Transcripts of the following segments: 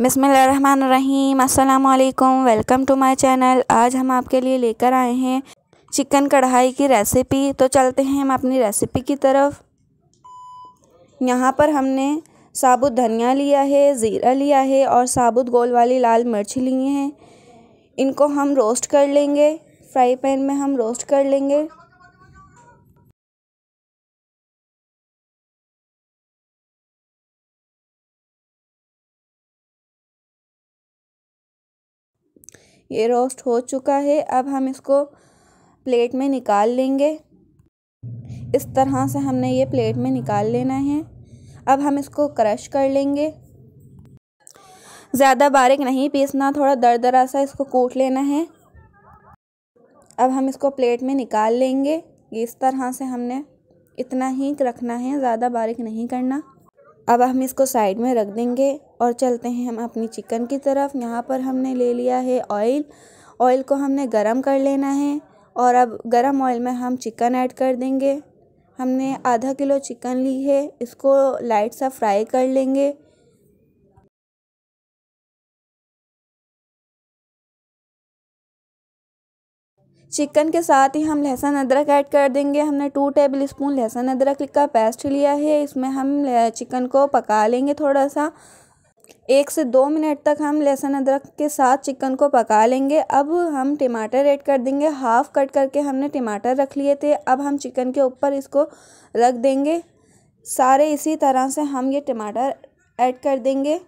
बिसमीम अल्लाम welcome to my channel आज हम आपके लिए लेकर आए हैं चिकन कढ़ाई की रेसिपी तो चलते हैं हम अपनी रेसिपी की तरफ यहाँ पर हमने साबुत धनिया लिया है ज़ीरा लिया है और साबुत गोल वाली लाल मिर्च लिए हैं इनको हम रोस्ट कर लेंगे फ्राई पैन में हम रोस्ट कर लेंगे ये रोस्ट हो चुका है अब हम इसको प्लेट में निकाल लेंगे इस तरह से हमने ये प्लेट में निकाल लेना है अब हम इसको क्रश कर लेंगे ज़्यादा बारीक नहीं पीसना थोड़ा दर दरा सा इसको कूट लेना है अब हम इसको प्लेट में निकाल लेंगे इस तरह से हमने इतना ही रखना है ज़्यादा बारीक नहीं करना अब हम इसको साइड में रख देंगे और चलते हैं हम अपनी चिकन की तरफ यहाँ पर हमने ले लिया है ऑयल ऑयल को हमने गरम कर लेना है और अब गरम ऑयल में हम चिकन ऐड कर देंगे हमने आधा किलो चिकन ली है इसको लाइट सा फ्राई कर लेंगे चिकन के साथ ही हम लहसुन अदरक ऐड कर देंगे हमने टू टेबल स्पून लहसुन अदरक का पेस्ट लिया है इसमें हम चिकन को पका लेंगे थोड़ा सा एक से दो मिनट तक हम लहसुन अदरक के साथ चिकन को पका लेंगे अब हम टमाटर ऐड कर देंगे हाफ़ कट करके हमने टमाटर रख लिए थे अब हम चिकन के ऊपर इसको रख देंगे सारे इसी तरह से हम ये टमाटर ऐड कर देंगे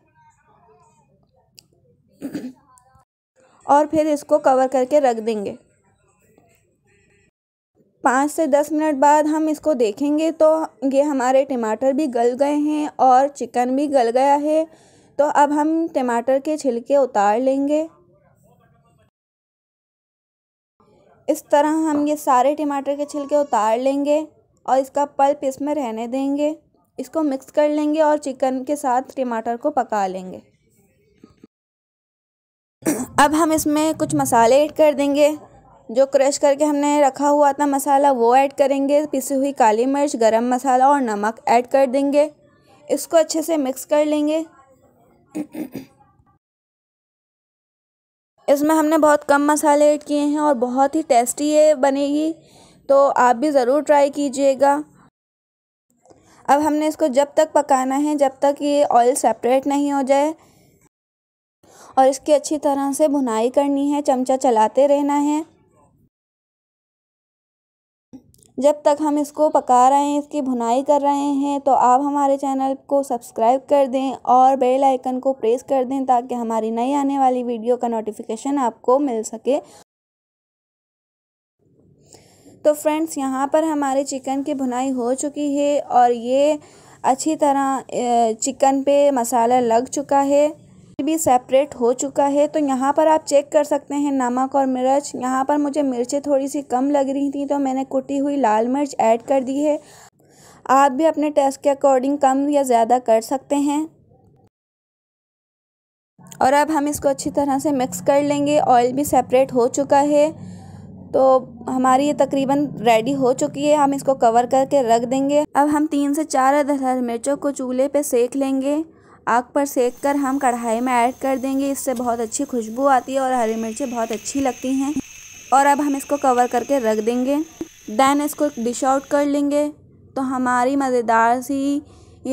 और फिर इसको कवर करके रख देंगे पाँच से दस मिनट बाद हम इसको देखेंगे तो ये हमारे टमाटर भी गल गए हैं और चिकन भी गल गया है तो अब हम टमाटर के छिलके उतार लेंगे इस तरह हम ये सारे टमाटर के छिलके उतार लेंगे और इसका पल्प इसमें रहने देंगे इसको मिक्स कर लेंगे और चिकन के साथ टमाटर को पका लेंगे अब हम इसमें कुछ मसाले ऐड कर देंगे जो क्रश करके हमने रखा हुआ था मसाला वो ऐड करेंगे पिसी हुई काली मिर्च गरम मसाला और नमक ऐड कर देंगे इसको अच्छे से मिक्स कर लेंगे इसमें हमने बहुत कम मसाले ऐड किए हैं और बहुत ही टेस्टी ये बनेगी तो आप भी ज़रूर ट्राई कीजिएगा अब हमने इसको जब तक पकाना है जब तक ये ऑयल सेपरेट नहीं हो जाए और इसकी अच्छी तरह से भुनाई करनी है चमचा चलाते रहना है जब तक हम इसको पका रहे हैं इसकी भुनाई कर रहे हैं तो आप हमारे चैनल को सब्सक्राइब कर दें और बेल आइकन को प्रेस कर दें ताकि हमारी नई आने वाली वीडियो का नोटिफिकेशन आपको मिल सके तो फ्रेंड्स यहाँ पर हमारे चिकन की भुनाई हो चुकी है और ये अच्छी तरह चिकन पे मसाला लग चुका है भी सेपरेट हो चुका है तो यहाँ पर आप चेक कर सकते हैं नमक और मिर्च यहाँ पर मुझे मिर्चें थोड़ी सी कम लग रही थी तो मैंने कुटी हुई लाल मिर्च ऐड कर दी है आप भी अपने टेस्ट के अकॉर्डिंग कम या ज़्यादा कर सकते हैं और अब हम इसको अच्छी तरह से मिक्स कर लेंगे ऑयल भी सेपरेट हो चुका है तो हमारी ये तकरीबन रेडी हो चुकी है हम इसको कवर करके रख देंगे अब हम तीन से चार अदर मिर्चों को चूल्हे पे सेक लेंगे आग पर सेक कर हम कढ़ाई में ऐड कर देंगे इससे बहुत अच्छी खुशबू आती है और हरी मिर्चें बहुत अच्छी लगती हैं और अब हम इसको कवर करके रख देंगे दैन इसको डिश आउट कर लेंगे तो हमारी मज़ेदार सी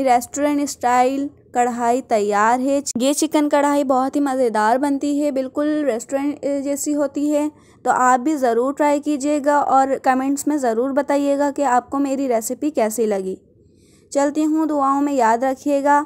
रेस्टोरेंट स्टाइल कढ़ाई तैयार है ये चिकन कढ़ाई बहुत ही मज़ेदार बनती है बिल्कुल रेस्टोरेंट जैसी होती है तो आप भी ज़रूर ट्राई कीजिएगा और कमेंट्स में ज़रूर बताइएगा कि आपको मेरी रेसिपी कैसी लगी चलती हूँ दुआओं में याद रखिएगा